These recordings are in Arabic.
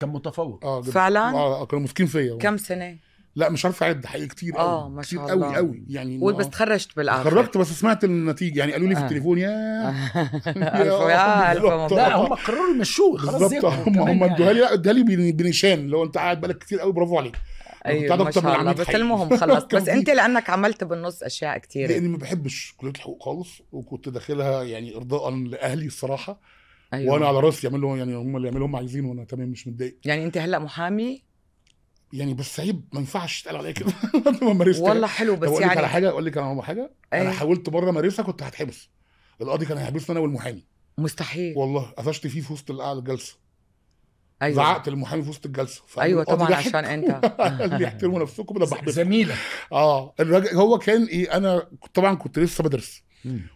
كان متفوق اه فعلا اه, آه، كانوا مسكين فيا كم سنه لا مش عارف اعد حقيقي كتير اه ما شاء الله قوي قوي يعني قول بس تخرجت بالاخر تخرجت بس سمعت النتيجه يعني قالوا لي في آه. التليفون يا يا الف لا هم قرروا يمشوه خلاص بالظبط هم هم يعني. ادوها لي لا ادوها لي بنشان لو انت قاعد بالك كتير قوي برافو عليك ايوه ما شاء الله بس المهم خلص بس انت لانك عملت بالنص اشياء كتير لاني ما بحبش كليه الحقوق خالص وكنت داخلها يعني ارضاء لاهلي الصراحه أيوة. وانا على راسي يعمل لهم يعني هم اللي يعملوا هم عايزينه وانا تمام مش متضايق يعني انت هلا محامي يعني بس عيب ما ينفعش يتقال عليا كده ما والله حلو بس يعني لك على حاجه اقول لك على حاجه أيه. انا حاولت مره امارسها كنت هتحبس القاضي كان هيحبسني انا والمحامي مستحيل والله قفشت فيه في وسط القعده الجلسه ايوه زعقت المحامي في وسط الجلسه ايوه طبعا عشان انت اللي يحترموا نفسكم انا بحبسك زميلك اه الراجل هو كان ايه انا طبعا كنت لسه بدرس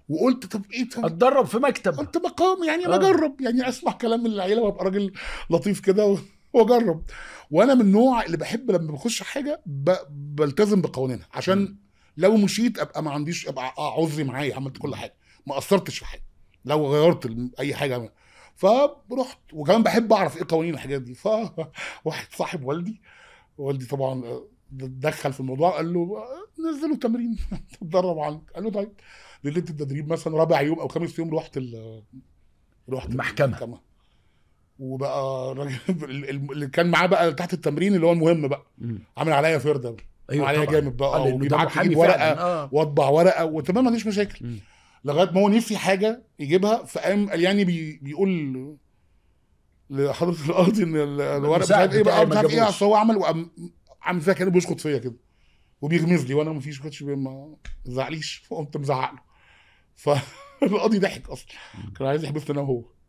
وقلت طب ايه طب اتدرب في مكتب قلت مقام يعني آه. بجرب يعني اسمع كلام العيله وابقى راجل لطيف كده واجرب وانا من النوع اللي بحب لما بخش حاجه ب... بلتزم بقوانينها عشان م. لو مشيت ابقى ما عنديش ابقى عذري معايا عملت كل حاجه ما قصرتش في حاجه لو غيرت اي حاجه عملت. فرحت وكمان بحب اعرف ايه قوانين الحاجات دي فواحد صاحب والدي والدي طبعا دخل في الموضوع قال له نزلوا تمرين تدرب عنك قال له طيب ليله التدريب مثلا رابع يوم او خامس يوم رحت ال رحت المحكمه المحكمه وبقى الراجل اللي كان معاه بقى تحت التمرين اللي هو المهم بقى عامل عليا فرده ايوه عليا جامد بقى وبيبعت لي ورقه آه. واطبع ورقه وتمام ما عنديش مشاكل مم. لغايه ما هو نفسي حاجه يجيبها فقام قال يعني بي بيقول لحضره القاضي ان الورق مش عارف ايه بقى مش عارف ايه هو عمل وقام عامل فيها كانه بيسقط فيا كده وبيغمز لي وانا فيش كنتش ما زعليش فقمت مزعق له فالقاضي ضحك اصلا كان عايز يحبسني انا وهو